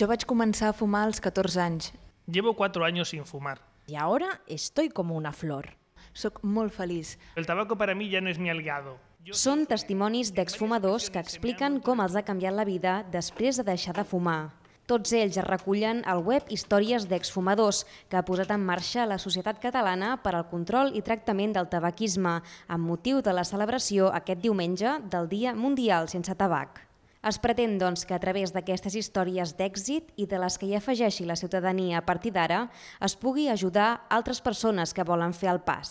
Jo vaig començar a fumar als 14 anys. Llevo 4 anys sin fumar. Y ahora estoy como una flor. Soc molt feliç. El tabaco para mí ya no es mi aliado. Són testimonis d'exfumadors que expliquen com els ha canviat la vida després de deixar de fumar. Tots ells es recullen al web Històries d'exfumadors, que ha posat en marxa la Societat Catalana per al Control i Tractament del Tabaquisme, amb motiu de la celebració aquest diumenge del Dia Mundial Sense Tabac. Es pretén doncs, que a través d'aquestes històries d'èxit i de les que hi afegeixi la ciutadania a partir d'ara es pugui ajudar altres persones que volen fer el pas.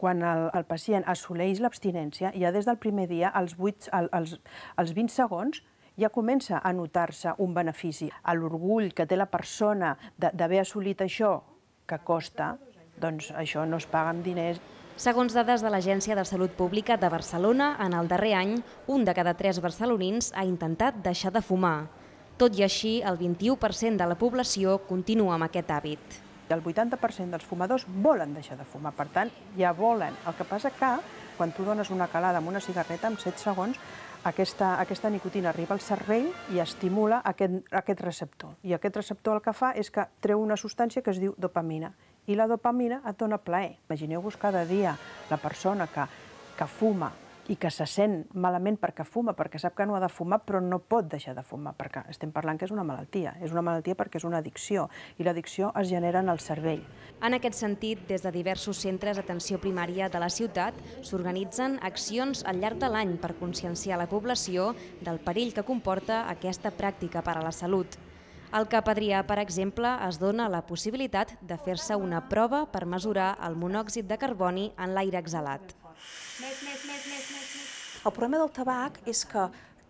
Quan el, el pacient assoleix l'abstinència, ja des del primer dia, als, 8, als, 20 segons, ja comença a notar-se un benefici. L'orgull que té la persona d'haver assolit això, que costa, doncs això no es paga amb diners. Segons dades de l'Agència de Salut Pública de Barcelona, en el darrer any, un de cada tres barcelonins ha intentat deixar de fumar. Tot i així, el 21% de la població continua amb aquest hàbit. El 80% dels fumadors volen deixar de fumar, per tant, ja volen. El que passa que, quan tu dones una calada amb una cigarreta, en 7 segons, aquesta, aquesta nicotina arriba al cervell i estimula aquest, aquest receptor. I aquest receptor el que fa és que treu una substància que es diu dopamina i la dopamina et dona plaer. Imagineu-vos cada dia la persona que, que fuma i que se sent malament perquè fuma, perquè sap que no ha de fumar, però no pot deixar de fumar, perquè estem parlant que és una malaltia. És una malaltia perquè és una addicció, i l'addicció es genera en el cervell. En aquest sentit, des de diversos centres d'atenció primària de la ciutat s'organitzen accions al llarg de l'any per conscienciar la població del perill que comporta aquesta pràctica per a la salut. El cap Adrià, per exemple, es dona la possibilitat de fer-se una prova per mesurar el monòxid de carboni en l'aire exhalat. El problema del tabac és que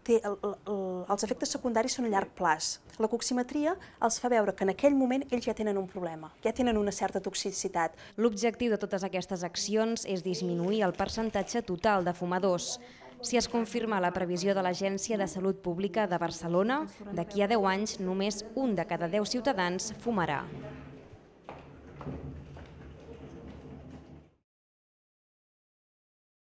té el, el, els efectes secundaris són a llarg plaç. La coximetria els fa veure que en aquell moment ells ja tenen un problema, ja tenen una certa toxicitat. L'objectiu de totes aquestes accions és disminuir el percentatge total de fumadors. Si es confirma la previsió de l'Agència de Salut Pública de Barcelona, d'aquí a 10 anys només un de cada 10 ciutadans fumarà.